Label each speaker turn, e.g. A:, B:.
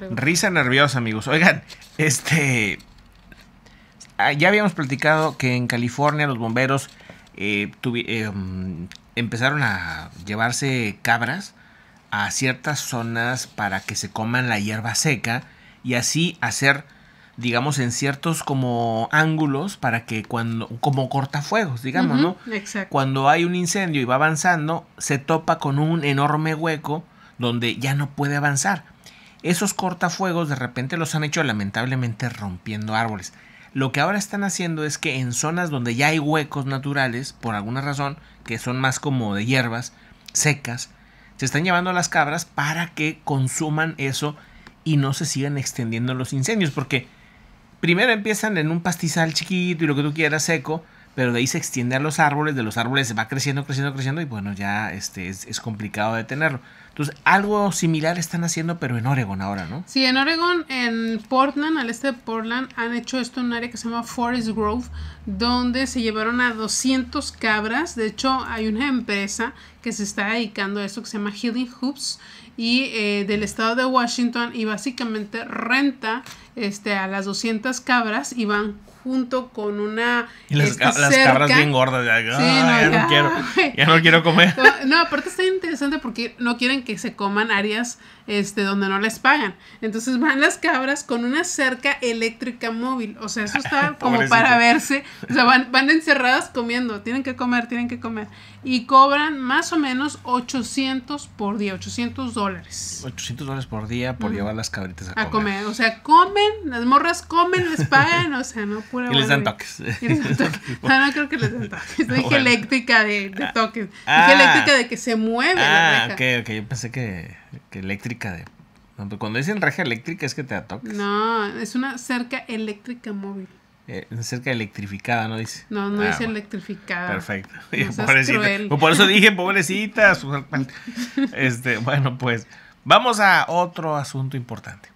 A: Risa nerviosa, amigos. Oigan, este. Ah, ya habíamos platicado que en California los bomberos eh, eh, mm, empezaron a llevarse cabras a ciertas zonas para que se coman la hierba seca y así hacer, digamos, en ciertos como ángulos para que cuando, como cortafuegos, digamos, ¿no? Exacto. Cuando hay un incendio y va avanzando, se topa con un enorme hueco donde ya no puede avanzar esos cortafuegos de repente los han hecho lamentablemente rompiendo árboles. Lo que ahora están haciendo es que en zonas donde ya hay huecos naturales, por alguna razón, que son más como de hierbas secas, se están llevando a las cabras para que consuman eso y no se sigan extendiendo los incendios. Porque primero empiezan en un pastizal chiquito y lo que tú quieras seco, pero de ahí se extiende a los árboles, de los árboles se va creciendo, creciendo, creciendo y bueno, ya este, es, complicado detenerlo. Entonces, algo similar están haciendo, pero en Oregon ahora, ¿no?
B: Sí, en Oregon, en Portland, al este de Portland, han hecho esto en un área que se llama Forest Grove, donde se llevaron a 200 cabras. De hecho, hay una empresa que se está dedicando a esto que se llama Healing Hoops y eh, del estado de Washington y básicamente renta este, a las 200 cabras y van junto con una. Y las, cabras bien gordas. Ya, no, quiero.
A: Ya no quiero comer.
B: No, aparte está interesante porque no quieren que se coman áreas este, donde no les pagan. Entonces van las cabras con una cerca eléctrica móvil. O sea, eso está como para verse. O sea, van, van encerradas comiendo. Tienen que comer, tienen que comer. Y cobran más o menos 800 por día, 800 dólares.
A: 800 dólares por día por llevar las cabritas a, comer.
B: comer. O sea, comen, las morras comen, les pagan. O sea, no y les dan
A: toques. no
B: creo que les dan toques. No dije eléctrica de, ah. toques. dije ah. eléctrica de que se mueve. Ah, la reja.
A: ok, ok. Yo pensé que, que eléctrica de. Pues cuando dicen reja eléctrica es que te da toques.
B: No, es una cerca eléctrica móvil.
A: Eh, cerca electrificada, ¿no dice? No, no ah, dice electrificada. Perfecto. Por eso dije, pobrecita. este, bueno, pues vamos a otro asunto importante.